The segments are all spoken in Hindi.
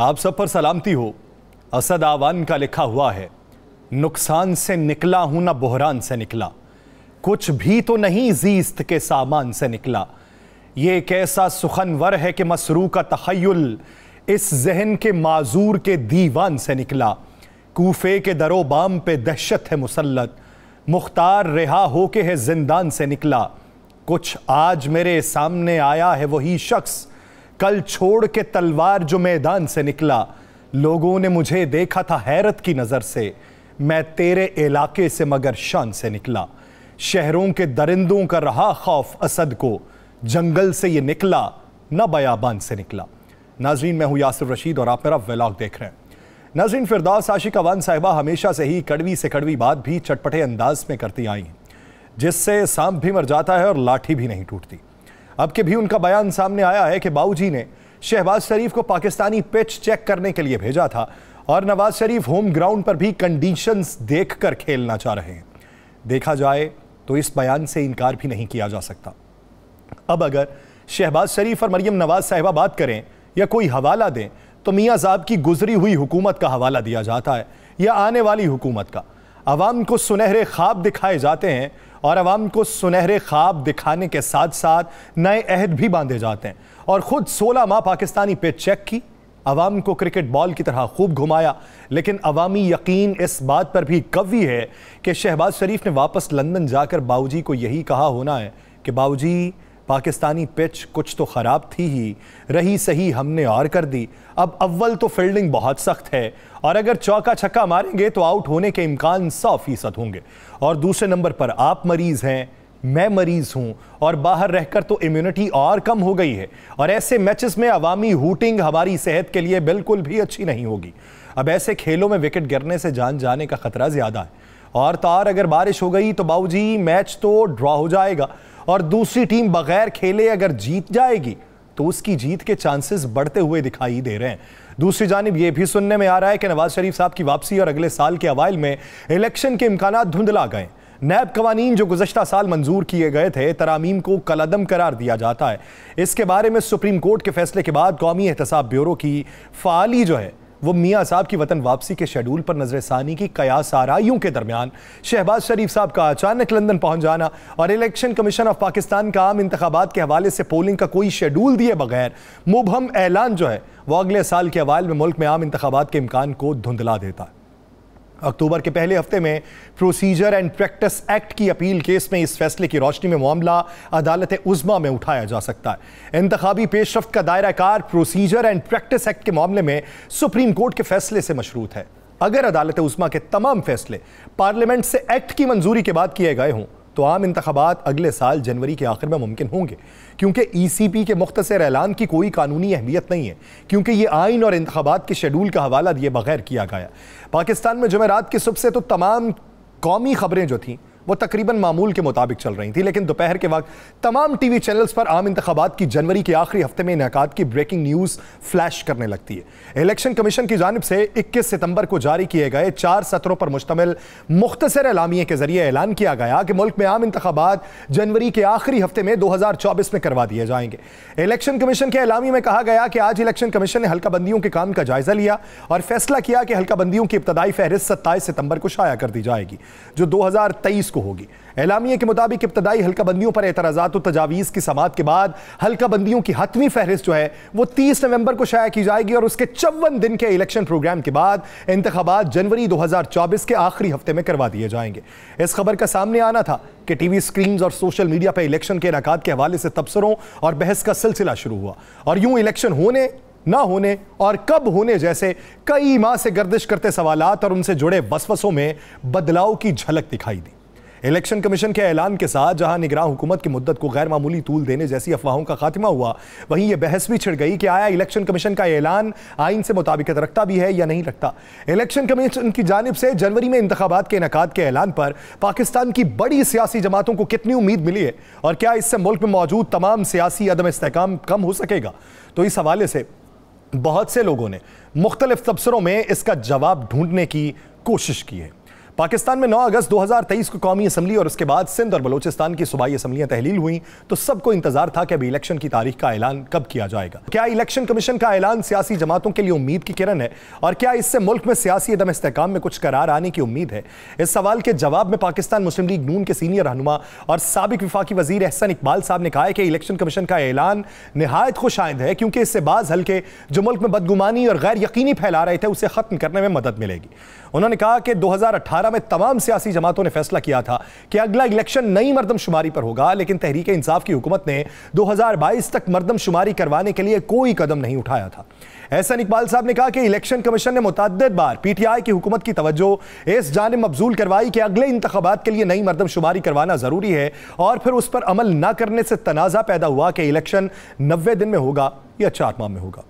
आप सब पर सलामती हो असद आवान का लिखा हुआ है नुकसान से निकला हूं ना बहरान से निकला कुछ भी तो नहीं जीस्त के सामान से निकला ये एक ऐसा सुखनवर है कि मसरू का तखयल इस जहन के माजूर के दीवान से निकला कूफे के दरो बाम पे दहशत है मुसलत मुख्तार रिहा हो के है जिंदान से निकला कुछ आज मेरे सामने आया है वही शख्स कल छोड़ के तलवार जो मैदान से निकला लोगों ने मुझे देखा था हैरत की नज़र से मैं तेरे इलाके से मगर शान से निकला शहरों के दरिंदों का रहा खौफ असद को जंगल से ये निकला न बयाबान से निकला नाजरीन मैं हूँ यासिर रशीद और आप मेरा व्लॉग देख रहे हैं नाजरीन फिरदास आशिक अवान साहिबा हमेशा से ही कड़वी से कड़वी बात भी चटपटे अंदाज में करती आई हैं जिससे सांप भी मर जाता है और लाठी भी नहीं टूटती अब के भी उनका बयान सामने आया है कि बाऊजी ने शहबाज शरीफ को पाकिस्तानी पिच चेक करने के लिए भेजा था और नवाज शरीफ होम ग्राउंड पर भी कंडीशंस देख कर खेलना चाह रहे हैं देखा जाए तो इस बयान से इनकार भी नहीं किया जा सकता अब अगर शहबाज शरीफ और मरियम नवाज साहिबा बात करें या कोई हवाला दें तो मियाँ साहब की गुजरी हुई हुकूमत का हवाला दिया जाता है या आने वाली हुकूमत का आवाम को सुनहरे ख्वाब दिखाए जाते हैं और आवाम को सुनहरे ख्वाब दिखाने के साथ साथ नए अहद भी बांधे जाते हैं और ख़ुद सोलह माह पाकिस्तानी पे चेक की आवाम को क्रिकेट बॉल की तरह खूब घुमाया लेकिन अवामी यकीन इस बात पर भी कवी है कि शहबाज शरीफ ने वापस लंदन जाकर बाबूजी को यही कहा होना है कि बाबूजी पाकिस्तानी पिच कुछ तो ख़राब थी ही रही सही हमने और कर दी अब अव्वल तो फील्डिंग बहुत सख्त है और अगर चौका छक्का मारेंगे तो आउट होने के इम्कान सौ फीसद होंगे और दूसरे नंबर पर आप मरीज़ हैं मैं मरीज हूं और बाहर रहकर तो इम्यूनिटी और कम हो गई है और ऐसे मैचेस में अवामी हूटिंग हमारी सेहत के लिए बिल्कुल भी अच्छी नहीं होगी अब ऐसे खेलों में विकेट गिरने से जान जाने का खतरा ज़्यादा है और तार अगर बारिश हो गई तो बाबू मैच तो ड्रॉ हो जाएगा और दूसरी टीम बगैर खेले अगर जीत जाएगी तो उसकी जीत के चांसेस बढ़ते हुए दिखाई दे रहे हैं दूसरी जानब यह भी सुनने में आ रहा है कि नवाज शरीफ साहब की वापसी और अगले साल के अवाइल में इलेक्शन के इम्कान धुंधला गए नैब कवानीन जो गुजशत साल मंजूर किए गए थे तरामीम को कलदम करार दिया जाता है इसके बारे में सुप्रीम कोर्ट के फैसले के बाद कौमी एहतसाब ब्यूरो की फाली जो है वो मियाँ साहब की वतन वापसी के शेड्यूल पर नजर ثانی की कयास आरइयों के दरमियान शहबाज शरीफ साहब का अचानक लंदन पहुंच जाना और इलेक्शन कमीशन ऑफ पाकिस्तान का आम इंतबात के हवाले से पोलिंग का कोई शेड्यूल दिए बगैर मुबहम ऐलान जो है वह अगले साल के अवाल में मुल्क में आम इंतबात के इम्कान को धुंधला देता है अक्टूबर के पहले हफ्ते में प्रोसीजर एंड प्रैक्टिस एक्ट की अपील केस में इस फैसले की रोशनी में मामला अदालत उजमा में उठाया जा सकता है इंतबी पेशरफ का दायरा कार प्रोसीजर एंड प्रैक्टिस एक्ट के मामले में सुप्रीम कोर्ट के फैसले से मशरूत है अगर अदालत उजमा के तमाम फैसले पार्लियामेंट से एक्ट की मंजूरी के बाद किए गए हों तो आम इंतबात अगले साल जनवरी के आखिर में मुमकिन होंगे क्योंकि ई सी पी के मुख्तर ऐलान की कोई कानूनी अहमियत नहीं है क्योंकि ये आइन और इंतबात के शेड्यूल का हवाला दिए बगैर किया गया पाकिस्तान में जमेरात की सबसे तो तमाम कौमी खबरें जो थीं वो तकरीबन मामूल के मुताबिक चल रही थी लेकिन दोपहर के वक्त तमाम टी वी चैनल्स पर आम इंतबात की जनवरी के आखिरी हफ्ते में इनका की ब्रेकिंग न्यूज़ फ्लैश करने लगती है इलेक्शन कमीशन की जानब से इक्कीस सितंबर को जारी किए गए चार सत्रों पर मुश्तमिल मुख्तर एलामिए के जरिए ऐलान किया गया कि मुल्क में आम इंतबात जनवरी के आखिरी हफ्ते में दो हज़ार चौबीस में करवा दिए जाएंगे इलेक्शन कमीशन के एलामी में कहा गया कि आज इलेक्शन कमीशन ने हल्काबंदियों के काम का जायजा लिया और फैसला किया कि हल्काबंदियों की इब्तदाई फहरिस्त सत्ताईस सितंबर को शाया कर दी जाएगी जो दो हज़ार तेईस को होगी एलामिया के मुताबिक इब्तदाई हल्का बंदियों पर एतराजा और तजावीज़ की समात के बाद हल्का बंदियों की हतवी फहरिस्त जो है वो तीस नवंबर को शाया की जाएगी और उसके चौवन दिन के इलेक्शन प्रोग्राम के बाद इंतबात जनवरी दो हज़ार चौबीस के आखिरी हफ्ते में करवा दिए जाएंगे इस खबर का सामने आना था कि टीवी स्क्रीन और सोशल मीडिया पर इलेक्शन के इनका के हवाले से तबसरों और बहस का सिलसिला शुरू हुआ और यूं इलेक्शन होने ना होने और कब होने जैसे कई माह से गर्दिश करते सवालात और उनसे जुड़े बसवसों में बदलाव की झलक दिखाई दी इलेक्शन कमीशन के ऐलान के साथ जहां निगरान हुकूमत की मुद्दत को गैर मामूली तूल देने जैसी अफवाहों का खात्मा हुआ वहीं यह बहस भी छिड़ गई कि आया इलेक्शन कमीशन का ऐलान आइन से मुताबिकत रखता भी है या नहीं रखता इलेक्शन कमीशन की जानब से जनवरी में इंतबात के इनका के ऐलान पर पाकिस्तान की बड़ी सियासी जमातों को कितनी उम्मीद मिली है और क्या इससे मुल्क में मौजूद तमाम सियासी अदम इसकाम कम हो सकेगा तो इस हवाले से बहुत से लोगों ने मुख्तलिफ तबसरों में इसका जवाब ढूंढने की कोशिश की है पाकिस्तान में 9 अगस्त 2023 को कौमी असम्बली और उसके बाद सिंध और बलोचिस्तान की सूबाई असम्बलियां तहलील हुई तो सबको इंतजार था कि अभी इलेक्शन की तारीख का ऐलान कब किया जाएगा क्या इलेक्शन कमीशन का ऐलान सियासी जमातों के लिए उम्मीद की किरण है और क्या इससे मुल्क में सियासी अदम इसकाम में कुछ करार आने की उम्मीद है इस सवाल के जवाब में पाकिस्तान मुस्लिम लीग नून के सीनियर रहनुमा और सबक विफाकी वजीर एहसन इकबाल साहब ने कहा है कि इलेक्शन कमीशन का ऐलान नहायत खुशाइंद है क्योंकि इससे बाज हल्के जो मुल्क में बदगुमानी और गैर यकीनी फैला रहे थे उसे खत्म करने में मदद मिलेगी उन्होंने कहा कि 2018 में तमाम सियासी जमातों ने फैसला किया था कि अगला इलेक्शन नई मरदमशुमारी पर होगा लेकिन तहरीक इंसाफ की हुकूमत ने 2022 तक मरदमशुमारी करवाने के लिए कोई कदम नहीं उठाया था एहसन इकबाल साहब ने कहा कि इलेक्शन कमीशन ने मुतद बार पीटीआई की हुकूमत की तवज्जो इस जानब मबजूल करवाई कि अगले इंतबात के लिए नई मरदमशुमारी करवाना ज़रूरी है और फिर उस पर अमल ना करने से तनाज़ा पैदा हुआ कि इलेक्शन नब्बे दिन में होगा या चार माह में होगा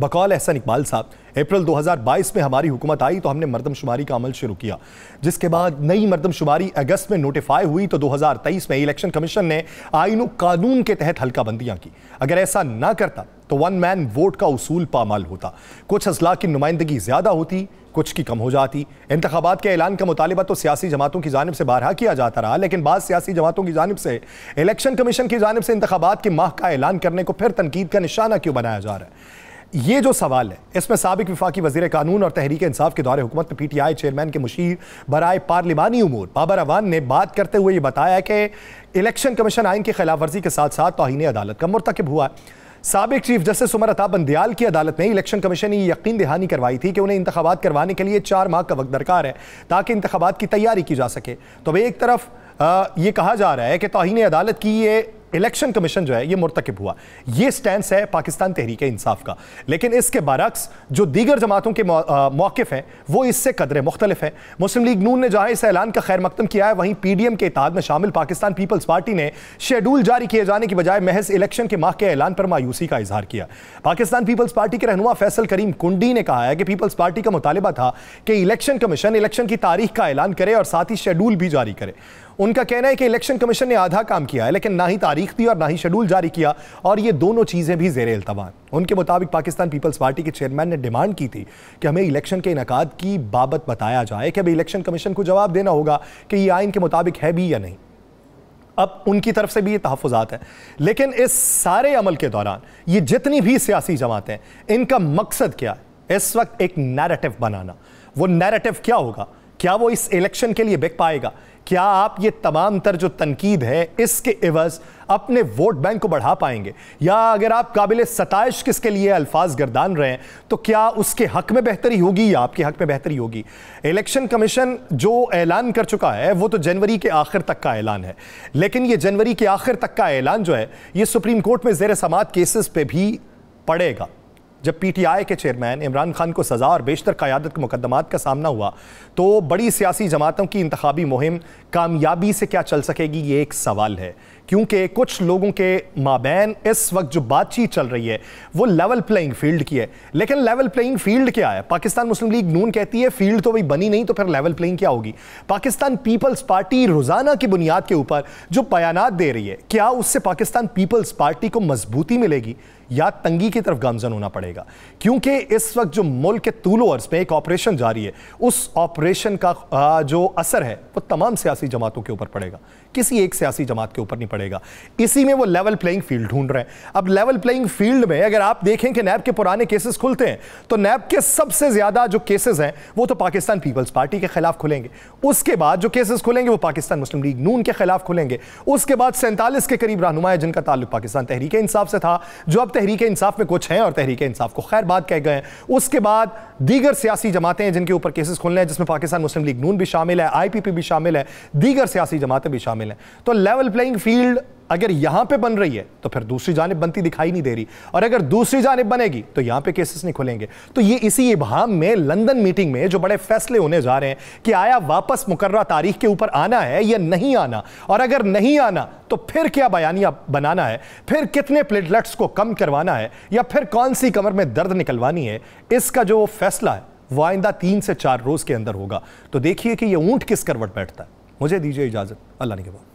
बकौल एहसन इकबाल साहब अप्रैल 2022 में हमारी हुकूमत आई तो हमने मरदमशुमारी का अमल शुरू किया जिसके बाद नई मरदमशुमारी अगस्त में नोटिफाई हुई तो 2023 में इलेक्शन कमीशन ने आइन कानून के तहत हल्काबंदियाँ की अगर ऐसा ना करता तो वन मैन वोट का उसूल पामाल होता कुछ असला की नुमाइंदगी ज़्यादा होती कुछ की कम हो जाती इंतबात के ऐलान का मुतालबा तो सियासी जमातों की जानब से बारहा किया जाता रहा लेकिन बाद सियासी जमातों की जानब से इलेक्शन कमीशन की जानब से इंतबात के माह का ऐलान करने को फिर तनकीद का निशाना क्यों बनाया जा रहा है ये जो सवाल है इसमें सबक विफाकी वजीर कानून और तहरीक इंसाफ के दौरे हुकूमत में पी टी आई चेयरमैन के मुशीर बरए पार्लिमानी उमूर बाबर अवान ने बात करते हुए ये बताया कि इलेक्शन कमीशन आइन की खिलाफ वर्जी के साथ साथ तोहन अदालत का मरतकब हुआ है सबक चीफ जस्टिस उमर अताब बंदयाल की अदालत ने इलेक्शन कमीशन ने यकीन दहानी करवाई थी कि उन्हें इंतबात करवाने के लिए चार माह का वक्त दरकार है ताकि इंतबात की तैयारी की जा सके तो अब एक तरफ आ, ये कहा जा रहा है कि तोहन अदालत की ये इलेक्शन कमीशन जो है ये मुरतकब हुआ ये स्टैंड है पाकिस्तान तहरीक इंसाफ का लेकिन इसके बरक्स जो दीगर जमातों के मौकफ हैं वो इससे कदरे मुख्तलिफ हैं मुस्लिम लीग नून ने जहाँ इस ऐलान का खैर मकदम किया है वहीं पी डी एम के इतिहाद में शामिल पाकिस्तान पीपल्स पार्टी ने शेड्यूल जारी किए जाने की बजाय महज इलेक्शन के माह के ऐलान पर मायूसी का इजहार किया पाकिस्तान पीपल्स पार्टी के रहनुमा फैसल करीम कुंडी ने कहा है कि पीपल्स पार्टी का मुतालबा था कि इलेक्शन कमीशन इलेक्शन की तारीख का ऐलान करे और साथ ही शेड्यूल भी जारी करे उनका कहना है कि इलेक्शन कमीशन ने आधा काम किया है लेकिन ना ही तारीख दी और ना ही शेड्यूल जारी किया और ये दोनों चीज़ें भी जेर अल्तवान उनके मुताबिक पाकिस्तान पीपल्स पार्टी के चेयरमैन ने डिमांड की थी कि हमें इलेक्शन के इनका की बाबत बताया जाए कि अब इलेक्शन कमीशन को जवाब देना होगा कि ये आइन के मुताबिक है भी या नहीं अब उनकी तरफ से भी ये तहफात है लेकिन इस सारे अमल के दौरान ये जितनी भी सियासी जमातें इनका मकसद क्या है इस वक्त एक नैरेटिव बनाना वो नैरेटिव क्या होगा क्या वो इस इलेक्शन के लिए बिक पाएगा क्या आप ये तमाम तर जो तनकीद है इसके एवज अपने वोट बैंक को बढ़ा पाएंगे या अगर आप काबिल सतश किसके लिए अल्फाज गर्दान रहे हैं तो क्या उसके हक में बेहतरी होगी या आपके हक में बेहतरी होगी इलेक्शन कमीशन जो ऐलान कर चुका है वो तो जनवरी के आखिर तक का ऐलान है लेकिन ये जनवरी के आखिर तक का ऐलान जो है ये सुप्रीम कोर्ट में जेर समात केसेस पर भी पड़ेगा जब पीटीआई के चेयरमैन इमरान खान को सज़ा और बेशतर क़्यादत के मुकदमात का सामना हुआ तो बड़ी सियासी जमातों की इंतबी मुहिम कामयाबी से क्या चल सकेगी ये एक सवाल है क्योंकि कुछ लोगों के माबैन इस वक्त जो बातचीत चल रही है वो लेवल प्लेइंग फील्ड की है लेकिन लेवल प्लेइंग फील्ड क्या है पाकिस्तान मुस्लिम लीग नून कहती है फील्ड तो भाई बनी नहीं तो फिर लेवल प्लेइंग क्या होगी पाकिस्तान पीपल्स पार्टी रोज़ाना की बुनियाद के ऊपर जो बयानात दे रही है क्या उससे पाकिस्तान पीपल्स पार्टी को मजबूती मिलेगी या तंगी की तरफ गामजन होना पड़ेगा पड़ेगा क्योंकि इस वक्त जो मुल्क के तूलो अर्ज पे एक ऑपरेशन जारी है उस ऑपरेशन का जो असर है वो तमाम सियासी जमातों के ऊपर पड़ेगा किसी एक सियासी जमात के ऊपर नहीं पड़ेगा इसी में वो लेवल प्लेइंग फील्ड ढूंढ रहे हैं अब लेवल प्लेइंग फील्ड में अगर आप देखें कि नैब के पुराने केसेस खुलते हैं तो नैब के सबसे ज्यादा जो केसेस हैं वो तो पाकिस्तान पीपल्स पार्टी के खिलाफ खुलेंगे उसके बाद जो केसेस खुलेंगे वो पाकिस्तान मुस्लिम लीग नून के खिलाफ खुलेंगे उसके बाद सैंतालीस के करीब रहनुमा है जिनका ताल्लुक पाकिस्तान तहरीक इंसाफ से था जो अब तहरीक इंसाफ में कुछ हैं और तहरीक इंसाफ को खैर बात कह गए उसके बाद दीगर सियासी जमातें हैं जिनके ऊपर केसेस खुलने हैं जिसमें पाकिस्तान मुस्लिम लीग नून भी शामिल है आईपीपी भी शामिल है दीगर सियासी जमातें भी शामिल हैं तो लेवल प्लेइंग फील्ड अगर यहां पे बन रही है तो फिर दूसरी जानब बनती दिखाई नहीं दे रही और अगर दूसरी जानब बनेगी तो यहां पे केसेस नहीं खुलेंगे तो ये इसी इबाम में लंदन मीटिंग में जो बड़े फैसले होने जा रहे हैं कि आया वापस मुकर्रा तारीख के ऊपर आना है या नहीं आना और अगर नहीं आना तो फिर क्या बयानिया बनाना है फिर कितने प्लेटलेट्स को कम करवाना है या फिर कौन सी कमर में दर्द निकलवानी है इसका जो फैसला है वो आइंदा तीन से चार रोज के अंदर होगा तो देखिए कि यह ऊंट किस करवट बैठता है मुझे दीजिए इजाजत अल्लाह ने के बाद